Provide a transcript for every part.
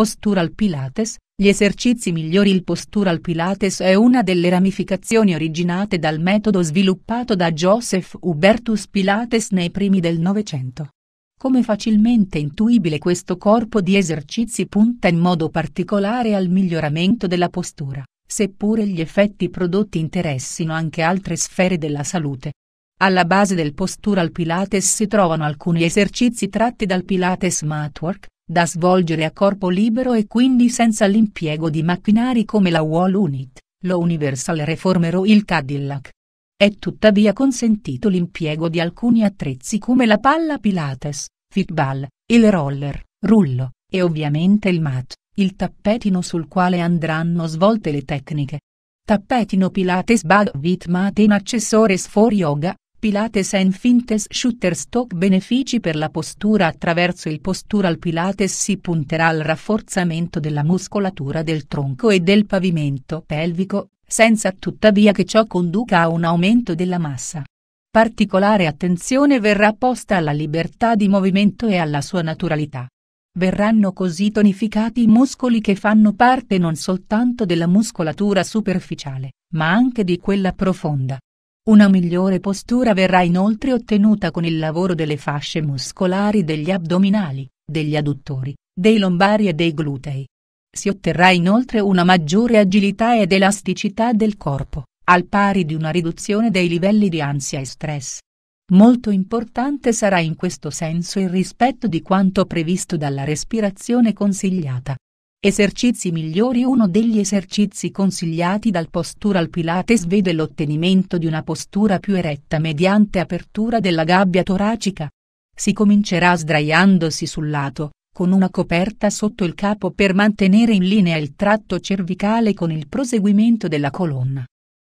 Postural Pilates, gli esercizi migliori Il postural Pilates è una delle ramificazioni originate dal metodo sviluppato da Joseph Hubertus Pilates nei primi del Novecento. Come facilmente intuibile questo corpo di esercizi punta in modo particolare al miglioramento della postura, seppure gli effetti prodotti interessino anche altre sfere della salute. Alla base del postural Pilates si trovano alcuni esercizi tratti dal Pilates Matwork, da svolgere a corpo libero e quindi senza l'impiego di macchinari come la Wall Unit, lo Universal Reformer o il Cadillac. È tuttavia consentito l'impiego di alcuni attrezzi come la palla Pilates, fitball, il roller, rullo, e ovviamente il mat, il tappetino sul quale andranno svolte le tecniche. Tappetino Pilates Vit Mat in accessores for yoga, Pilates and Fintes Shutterstock Benefici per la postura Attraverso il postural Pilates si punterà al rafforzamento della muscolatura del tronco e del pavimento pelvico, senza tuttavia che ciò conduca a un aumento della massa. Particolare attenzione verrà posta alla libertà di movimento e alla sua naturalità. Verranno così tonificati i muscoli che fanno parte non soltanto della muscolatura superficiale, ma anche di quella profonda. Una migliore postura verrà inoltre ottenuta con il lavoro delle fasce muscolari degli addominali, degli adduttori, dei lombari e dei glutei. Si otterrà inoltre una maggiore agilità ed elasticità del corpo, al pari di una riduzione dei livelli di ansia e stress. Molto importante sarà in questo senso il rispetto di quanto previsto dalla respirazione consigliata, Esercizi migliori Uno degli esercizi consigliati dal postural Pilates vede l'ottenimento di una postura più eretta mediante apertura della gabbia toracica. Si comincerà sdraiandosi sul lato, con una coperta sotto il capo per mantenere in linea il tratto cervicale con il proseguimento della colonna.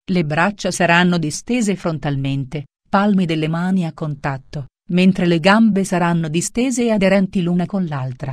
Le braccia saranno distese frontalmente, palmi delle mani a contatto, mentre le gambe saranno distese e aderenti l'una con l'altra.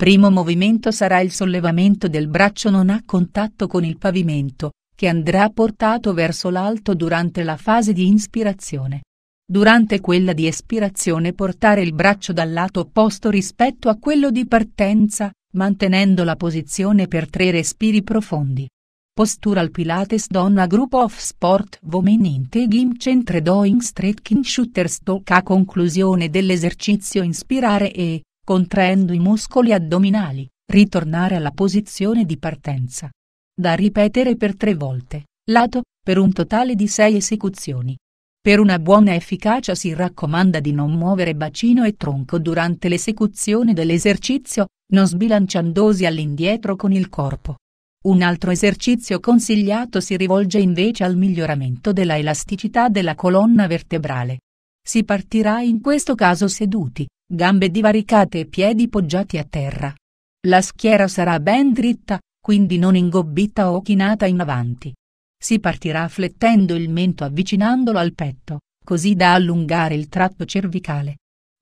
Primo movimento sarà il sollevamento del braccio non a contatto con il pavimento, che andrà portato verso l'alto durante la fase di inspirazione. Durante quella di espirazione portare il braccio dal lato opposto rispetto a quello di partenza, mantenendo la posizione per tre respiri profondi. Postural Pilates Donna Group of Sport Women in Tegim Centre Doing Stretching Shooter Stock a conclusione dell'esercizio inspirare e contraendo i muscoli addominali, ritornare alla posizione di partenza. Da ripetere per tre volte, lato, per un totale di sei esecuzioni. Per una buona efficacia si raccomanda di non muovere bacino e tronco durante l'esecuzione dell'esercizio, non sbilanciandosi all'indietro con il corpo. Un altro esercizio consigliato si rivolge invece al miglioramento della elasticità della colonna vertebrale. Si partirà in questo caso seduti, gambe divaricate e piedi poggiati a terra. La schiera sarà ben dritta, quindi non ingobbita o chinata in avanti. Si partirà flettendo il mento avvicinandolo al petto, così da allungare il tratto cervicale.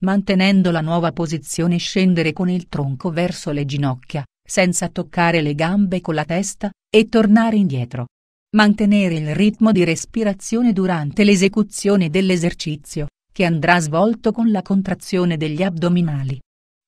Mantenendo la nuova posizione scendere con il tronco verso le ginocchia, senza toccare le gambe con la testa, e tornare indietro. Mantenere il ritmo di respirazione durante l'esecuzione dell'esercizio che andrà svolto con la contrazione degli addominali.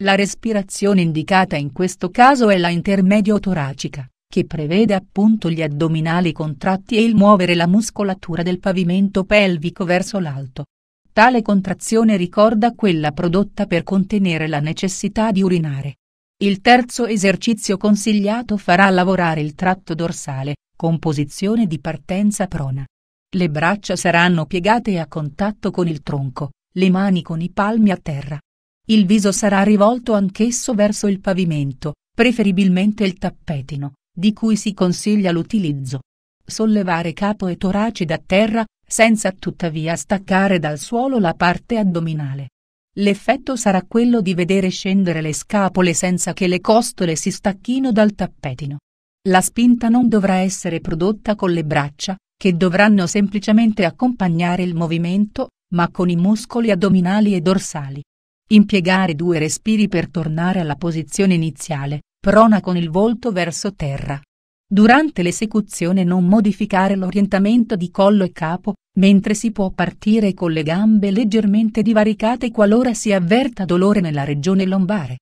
La respirazione indicata in questo caso è la intermedio toracica, che prevede appunto gli addominali contratti e il muovere la muscolatura del pavimento pelvico verso l'alto. Tale contrazione ricorda quella prodotta per contenere la necessità di urinare. Il terzo esercizio consigliato farà lavorare il tratto dorsale, con posizione di partenza prona. Le braccia saranno piegate a contatto con il tronco, le mani con i palmi a terra. Il viso sarà rivolto anch'esso verso il pavimento, preferibilmente il tappetino, di cui si consiglia l'utilizzo. Sollevare capo e torace da terra, senza tuttavia staccare dal suolo la parte addominale. L'effetto sarà quello di vedere scendere le scapole senza che le costole si stacchino dal tappetino. La spinta non dovrà essere prodotta con le braccia, che dovranno semplicemente accompagnare il movimento, ma con i muscoli addominali e dorsali. Impiegare due respiri per tornare alla posizione iniziale, prona con il volto verso terra. Durante l'esecuzione non modificare l'orientamento di collo e capo, mentre si può partire con le gambe leggermente divaricate qualora si avverta dolore nella regione lombare.